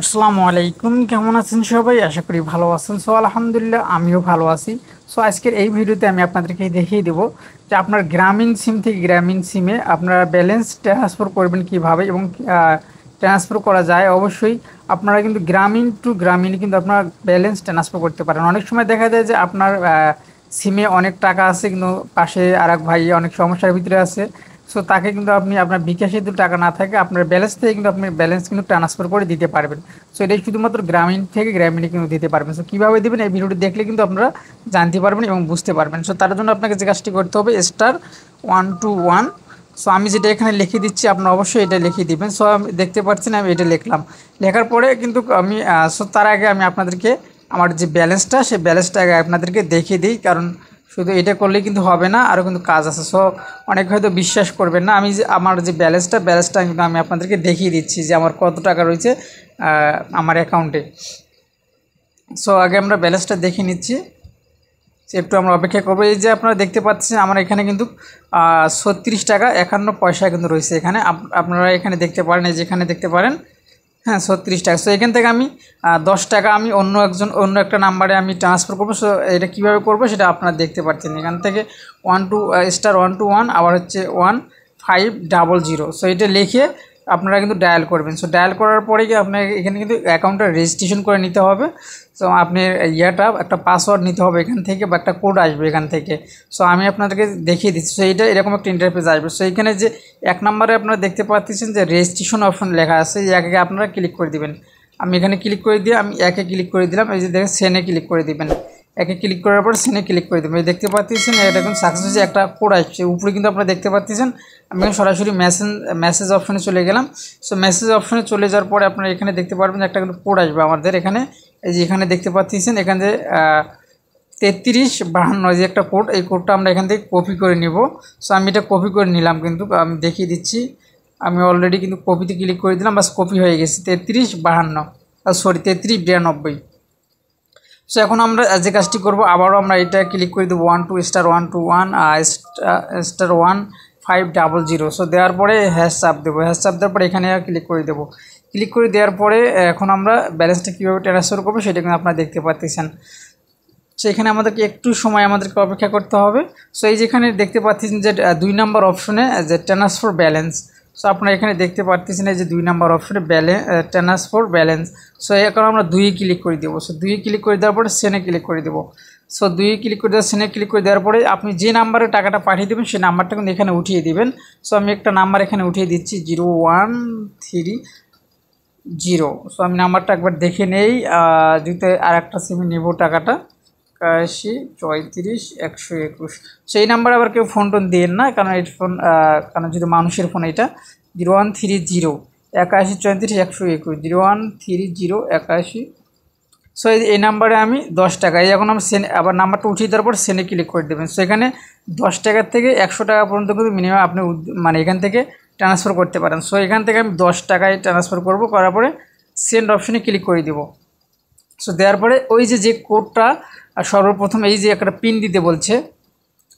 আসসালামু আলাইকুম কেমন আছেন সবাই আশা করি ভালো আছেন সো আলহামদুলিল্লাহ আমিও ভালো আছি সো আজকের এই ভিডিওতে আমি আপনাদেরকে দেখিয়ে দেব যে আপনার গ্রামীণ সিম থেকে গ্রামীণ সিমে আপনারা ব্যালেন্স ট্রান্সফার করবেন কিভাবে এবং ট্রান্সফার করা যায় অবশ্যই আপনারা কিন্তু গ্রামীণ টু গ্রামীণ কিন্তু আপনারা ব্যালেন্স ট্রান্সফার করতে পারেন অনেক সময় দেখা যায় যে আপনার সিমে অনেক টাকা আছে কিন্তু পাশে আর ভাই অনেক সমস্যার ভিতরে আছে সো তাকে কিন্তু আপনি আপনার বিকাশে যদি টাকা না থাকে আপনার ব্যালেন্স থেকে কিন্তু আপনি ব্যালেন্স কিন্তু ট্রান্সফার করে দিতে পারবেন সো এটাই শুধুমাত্র গ্রামীণ থেকে গ্রামীণে কিন্তু দিতে পারবেন সো কীভাবে দেবেন এই ভিডিওটি দেখলে কিন্তু আপনারা জানতে পারবেন এবং বুঝতে পারবেন সো তার জন্য আপনাকে যে কাজটি করতে হবে star one two one so আমি যেটা এখানে লিখে দিচ্ছি আপনি অবশ্যই এটা লিখে দিবেন সো আমি দেখতে পাচ্ছেন আমি এটা লিখলাম লেখার পরে কিন্তু আমি সো তার আগে আমি আপনাদেরকে আমার যে ব্যালেন্সটা সেই ব্যালেন্সটা আগে আপনাদেরকে দেখিয়ে দিই কারণ শুধু এটা করলে কিন্তু হবে না আরও কিন্তু কাজ আছে সো অনেক হয়তো বিশ্বাস করবেন না আমি যে আমার যে ব্যালেন্সটা ব্যালেন্সটা কিন্তু আমি আপনাদেরকে দেখিয়ে দিচ্ছি যে আমার কত টাকা রয়েছে আমার অ্যাকাউন্টে সো আগে আমরা ব্যালেন্সটা দেখে নিচ্ছি একটু আমরা অপেক্ষা করবো এই যে আপনারা দেখতে পাচ্ছেন আমার এখানে কিন্তু ছত্রিশ টাকা একান্ন পয়সা কিন্তু রয়েছে এখানে আপনারা এখানে দেখতে পারেন এই যেখানে দেখতে পারেন হ্যাঁ ছত্রিশ টাকা সো এখান থেকে আমি দশ টাকা আমি অন্য একজন অন্য একটা নাম্বারে আমি ট্রান্সফার করবো সো এটা কীভাবে করবো সেটা আপনারা দেখতে পাচ্ছেন এখান থেকে one two star one two one আবার হচ্ছে one five double zero so এটা লিখে আপনারা কিন্তু ডায়াল করবেন সো ডায়াল করার পরে কি আপনাকে এখানে কিন্তু অ্যাকাউন্টটা রেজিস্ট্রেশন করে নিতে হবে সো আপনি ইয়েটা একটা পাসওয়ার্ড নিতে হবে এখান থেকে বা একটা কোড আসবে এখান থেকে সো আমি আপনাদেরকে দেখিয়ে দিচ্ছি সো এইটা এরকম একটা ইন্টারফেস আসবে সো এখানে যে এক নম্বরে আপনারা দেখতে পাচ্ছেন যে রেজিস্ট্রেশন অপশন লেখা আছে এই একে আপনারা ক্লিক করে দিবেন আমি এখানে ক্লিক করে দিয়ে আমি একে ক্লিক করে দিলাম এই যে দেখে সেনে ক্লিক করে দিবেন একে ক্লিক করার পর সিনে ক্লিক করে দেবেন দেখতে পাচ্ছেন এটা এখন সাকসেস একটা কোড আসছে উপরে কিন্তু আপনারা দেখতে পাচ্ছেন আমি এখন সরাসরি মেসেজ মেসেজ অপশনে চলে গেলাম সো মেসেজ অপশনে চলে যাওয়ার পরে আপনারা এখানে দেখতে পারবেন একটা কিন্তু কোড আসবে আমাদের এখানে এই যে এখানে দেখতে পাচ্ছেন থেকে তেত্রিশ বাহান্ন যে একটা কোড এই কোডটা আমরা এখান থেকে কপি করে নিব সো আমি এটা কপি করে নিলাম কিন্তু আমি দেখিয়ে দিচ্ছি আমি অলরেডি কিন্তু কপিতে ক্লিক করে দিলাম বাস কপি হয়ে গেছে তেত্রিশ বাহান্ন সরি তেত্রিশ বিরানব্বই সো এখন আমরা যে কাজটি করব আবারও আমরা এটা ক্লিক করে দেবো one two star one two one star one five double zero so দেওয়ার পরে হ্যাশ চাপ দেবো হ্যাশ চাপ দেওয়ার পরে এখানে ক্লিক করে দেবো ক্লিক করে দেওয়ার পরে এখন আমরা ব্যালেন্সটা কীভাবে ট্রান্সফার করবো সেটা কিন্তু আপনারা দেখতে পাচ্ছেন সো এখানে আমাদেরকে একটু সময় আমাদেরকে অপেক্ষা করতে হবে সো এই যেখানে দেখতে পাচ্ছেন যে দুই নম্বর অপশনে যে ট্রান্সফার ব্যালেন্স সো আপনারা এখানে দেখতে পারতেছেন যে দুই নাম্বার অপশনে ব্যালেন্স ট্রান্সফোর ব্যালেন্স সো এখন আমরা দুই ক্লিক করে দেবো সো দুই ক্লিক করে দেওয়ার পরে সেনে ক্লিক করে দেবো সো দুইয়ে ক্লিক করে দেওয়া সেনে ক্লিক করে দেওয়ার পরে আপনি যে নাম্বারে টাকাটা পাঠিয়ে দেবেন সেই নাম্বারটা কিন্তু এখানে উঠিয়ে দেবেন সো আমি একটা নাম্বার এখানে উঠিয়ে দিচ্ছি zero one three zero so আমি নাম্বারটা একবার দেখে নেই যদি আর একটা সিমে নেব টাকাটা একাশি চৌত্রিশ একশো একুশ সো এই নাম্বার আবার কেউ ফোন টোন দেন না কারণ এই ফোন কারণ যদি মানুষের ফোন এটা জিরো ওয়ান থ্রি জিরো একাশি চৌত্রিশ একশো একুশ জিরো ওয়ান থ্রি জিরো একাশি সো এই নাম্বারে আমি দশ টাকা এখন আমি সেনে আবার নাম্বারটা উঠিয়ে দেওয়ার পর সেনে ক্লিক করে দেবেন সো এখানে দশ টাকার থেকে একশো টাকা পর্যন্ত কিন্তু মিনিমাম আপনি মানে এখান থেকে ট্রান্সফার করতে পারেন সো এখান থেকে আমি দশ টাকায় ট্রান্সফার করব করার পরে সেন্ড অপশনে ক্লিক করে দেব সো দেওয়ার পরে ওই যে যে কোডটা আর সর্বপ্রথম এই যে একটা পিন দিতে বলছে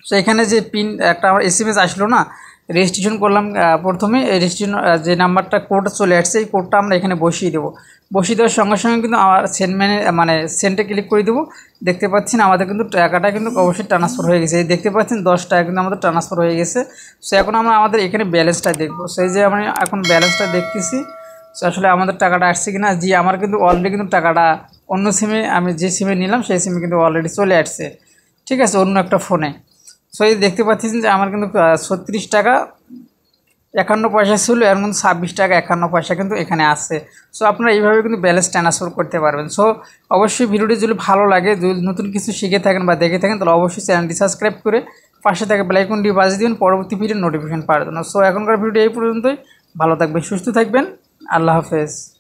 সো এখানে যে পিন একটা আমার এস আসলো না রেজিস্ট্রেশন করলাম প্রথমে রেজিস্ট্রেশন যে নাম্বারটা কোড চলে আসছে এই কোডটা আমরা এখানে বসিয়ে দেবো বসিয়ে দেওয়ার সঙ্গে সঙ্গে কিন্তু আমার সেন্টম্যানে মানে সেন্টে ক্লিক করে দেবো দেখতে পাচ্ছেন আমাদের কিন্তু টাকাটা কিন্তু অবশ্যই ট্রান্সফার হয়ে গেছে এই দেখতে পাচ্ছেন দশ টাকা কিন্তু আমাদের ট্রান্সফার হয়ে গেছে সো এখন আমরা আমাদের এখানে ব্যালেন্সটা দেখবো সেই যে আমি এখন ব্যালেন্সটা দেখতেছি সো আসলে আমাদের টাকাটা আসছে কিনা জি আমার কিন্তু অলরেডি কিন্তু টাকাটা অন্য সিমে আমি যে সিমে নিলাম সেই সিমে কিন্তু অলরেডি চলে আসছে ঠিক আছে অন্য একটা ফোনে সো এই দেখতে পাচ্ছেন যে আমার কিন্তু ছত্রিশ টাকা একান্ন পয়সা ছিল এর মধ্যে ছাব্বিশ টাকা একান্ন পয়সা কিন্তু এখানে আসছে সো আপনারা এইভাবে কিন্তু ব্যালেন্স ট্রান্সফার করতে পারবেন সো অবশ্যই ভিডিওটি যদি ভালো লাগে যদি নতুন কিছু শিখে থাকেন বা দেখে থাকেন তাহলে অবশ্যই চ্যানেলটি সাবস্ক্রাইব করে পাশে থাকা বেলাইকনটি বাজিয়ে দিবেন পরবর্তী ভিডিও নোটিফিকেশন পাওয়ার জন্য সো এখনকার ভিডিও এই পর্যন্তই ভালো থাকবেন সুস্থ থাকবেন আল্লাহ হাফেজ